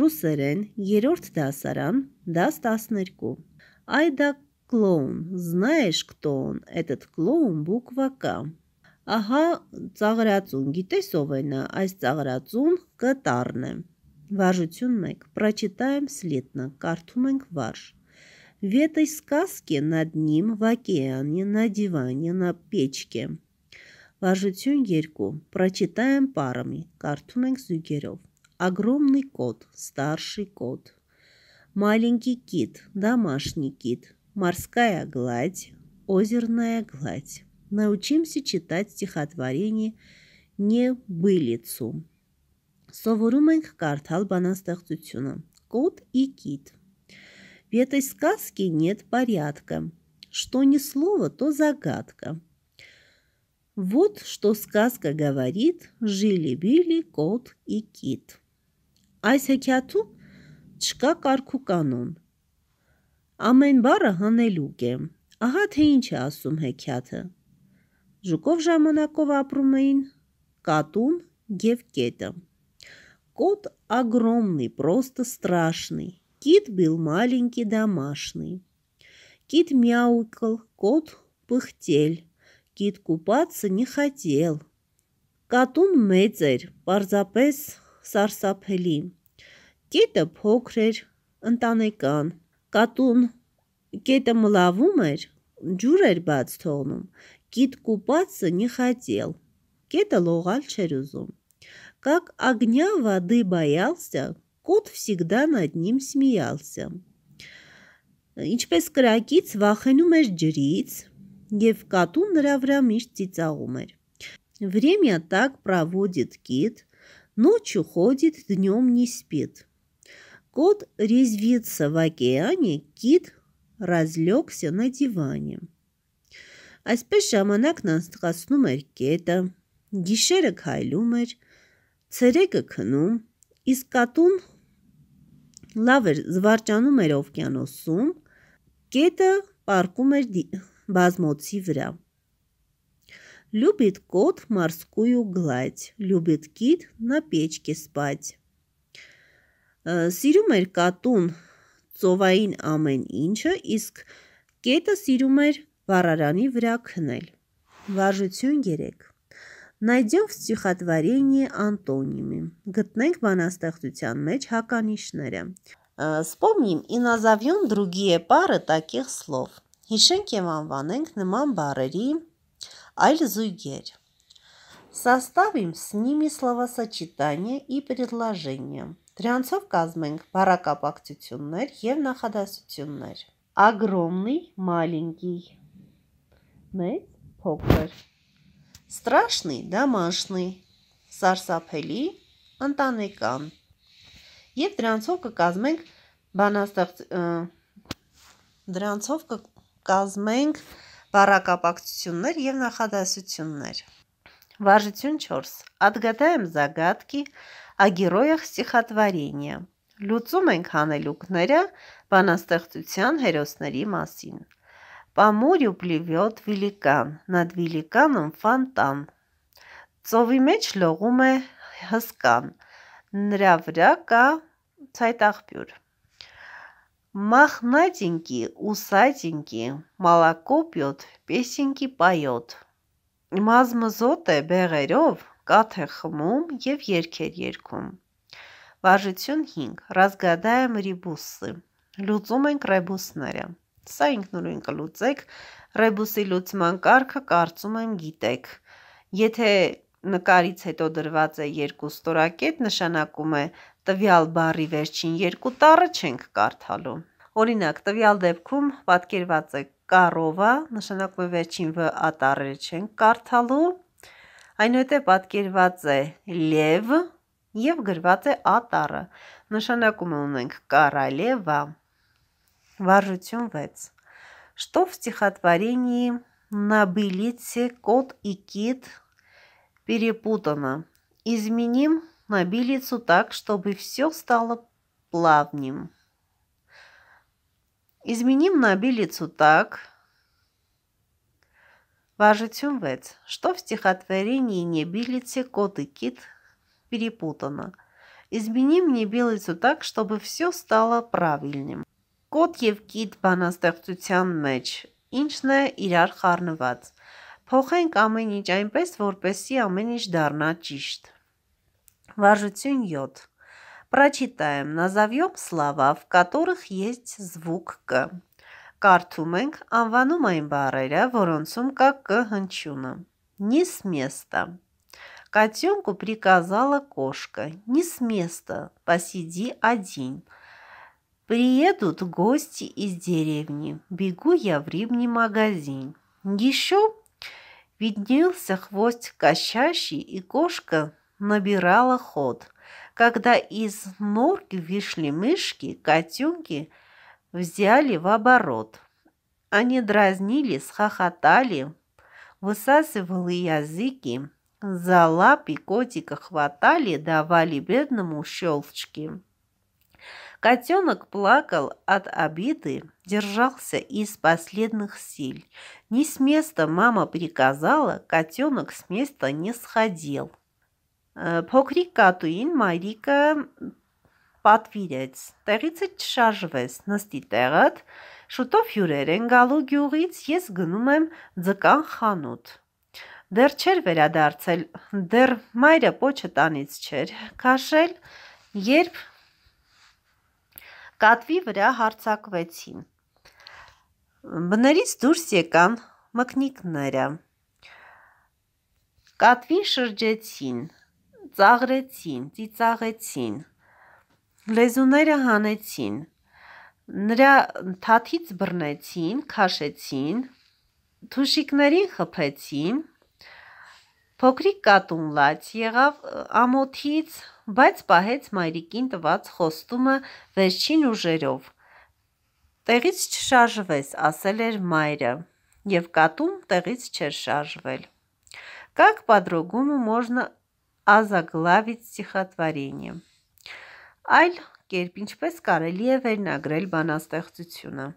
ռուսերեն, երրորդ դասարան, դաս 12։ Այդա клоун, знаешь, кто он? Этот клоун буква К. Ահա ծաղրածուն, գիտես ով է նա, այս ծաղրածուն կտառն է։ Վարժություն 1. Прочитаем слитно. Կարդում ենք վարժ։ В этой сказке над ним в океане, на диване, на печке։ Վարժություն 2. Прочитаем парами. Կարդում ենք զույգերով։ огромный кот, старший кот, маленький кит, домашний кит, морская гладь, озерная гладь. Научимся читать стихотворение «Небылицу». Սովորում ենք կարդալ բանաստեղծությունը. Кот и кит. В этой сказке нет порядка. Что ни слово, то загадка. Вот что сказка говорит «Жили-били кот и кит». Այս հեքիաթում չկա կարգ ու կանոն։ Ամեն բառը հանելուկ է։ Ահա թե ինչ է ասում հեքիաթը։ Ժուկով ժամանակով ապրում էին կատուն եւ կետը։ Кот огромный, просто страшный. Кит был маленький домашний. Кит мяукал, кот пыхтел. Кит купаться не хотел. Կատուն մեծ էր, պարզապես սարսափելի։ Կետը փոքր էր, ընտանեկան, կատուն կետը մլավում էր, ջուր էր բաց թողնում, կիտ կուպացը նիխատել, կետը լողալ չեր ուզում։ Как огня воды боялся, кот всегда над ним смеялся։ Ինչպես կրակից վախենում էր ջրից, եւ կատուն նրա վրա միշտ ծիծաղում էր։ Время так проводит кит, Ночью ходит, днем не спит. Кот резвится в океане, кит разлегся на դիվանի։ Այսպես ժամանակն անցկացնում էր կետը, գիշերը քայլում էր, ցերեկը քնում, իսկ կատուն լավ էր զվարճանում էր օվկիանոսում, կետը պարկում էր բազմոցի վրա։ Любит кот морскую гладь, любит кит на печке спать։ э, Սիրում էր կատուն ծովային ամեն ինչը, իսկ կետը սիրում էր վառարանի վրա քնել։ Վարժություն 3։ Նայդյով ստիխատվարենի Անտոնիմի։ Գտնենք բանաստեղծության մեջ հականիշները։ Սպոմնիմ, ինազավյուն դրուգի է պարը տակիղ սլով։ Հիշենք և անվանենք նման բարերի այլ զույգեր։ Составим с ними слова сочетания и предложения. Դրանցով կազմենք բարակապակցություններ եւ նախադասություններ։ Огромный, маленький. Մեծ, փոքր։ Страшный, домашний. Սարսափելի, ընտանեկան։ Եվ դրանցով կկազմենք բանաստեղծ դրանցով կկազմենք Բառակապակցություններ եւ նախադասություններ։ Важություն 4. Отгадаем загадки о героях стихотворения։ Լուծում ենք հանելուկները բանաստեղծության հերոսների մասին։ По морю плывёт великан, над великаном фонтан։ Ծովի մեջ լողում է հսկան։ Նրա վրա կա ցայտաղբյուր мохнатенький, усатенький, молоко пьет, песенքի поет։ Մազմզոտ է բեղերով, կաթ է խմում եւ երգեր երգում։ Վարժություն 5. Разгадаем ребусы։ Լուծում ենք ռեբուսները։ Սա ինքնուրույն կլուծեք։ Ռեբուսի լուծման կարգը կարծում եմ գիտեք։ Եթե նկարից հետո դրված է երկու ստորակետ, նշանակում է տվյալ բառի վերջին երկու տառը չենք կարդալու։ Օրինակ, տվյալ դեպքում պատկերված է կարովա, նշանակում է վերջին վ ատառերը չենք կարդալու։ Այնուհետև պատկերված է լև եւ գրված է ատառը։ Նշանակում ունենք կարալևա։ Վարժություն 6 что в стихотворении на былице кот и кит перепутано. Изменим набилицу так, чтобы все стало плавным. Изменим набилицу так. Важить умвец, что в стихотворении небилице кот и кит перепутано. Изменим небилицу так, чтобы все стало правильным. Кот Евкит բանաստեղծության մեջ ինչն է իրար խառնված։ Փոխենք ամեն ինչ այնպես, որպեսզի ամեն ինչ Варжетюньот. Прочитаем, назовем слова, в которых есть звук г. Картуменг, ենք, անվանում այն բառերը, որոնցում կա «կ» Не с места. Котенку приказала кошка. Не с места. Посиди один. Приедут гости из деревни. Бегу я в рыбный магазин. Еще виднелся хвост кощащий, и кошка набирала ход, когда из норки вышли мышки, котенки взяли в оборот. Они дразнились, хохотали, высасывали языки, за лапы котика хватали, давали бедному щелчки. Котенок плакал от обиды, держался из последних сил. Не с места мама приказала, котенок с места не сходил. Փոքրիկ կատուին մայրիկը պատվիրեց. «Տեղիցդ չշարժվես, նստի տեղդ, շուտով հյուրեր են գալու գյուղից, ես գնում եմ ձկան խանութ»: Դեռ չէր վերադարձել, դեռ մայրը պոչը տանից չէր քաշել, երբ կատվի վրա հարձակվեցին: Բներից դուրս եկան մկնիկները, կատվին շրջեցին, ծաղրեցին, ծիծաղեցին, լեզուները հանեցին, նրա թաթից բռնեցին, քաշեցին, թուշիկներին խփեցին, փոքրիկ կատուն լաց եղավ ամոթից, բայց պահեց մայրիկին տված խոստումը վերջին ուժերով։ Տեղից չշարժվես, ասել էր մայրը, եւ կատուն տեղից չէր շարժվել։ Կակ պատրոգումը можно озаглавить стихотворение։ Այլ կերպ ինչպես կարելի է վերնագրել բանաստեղծությունը։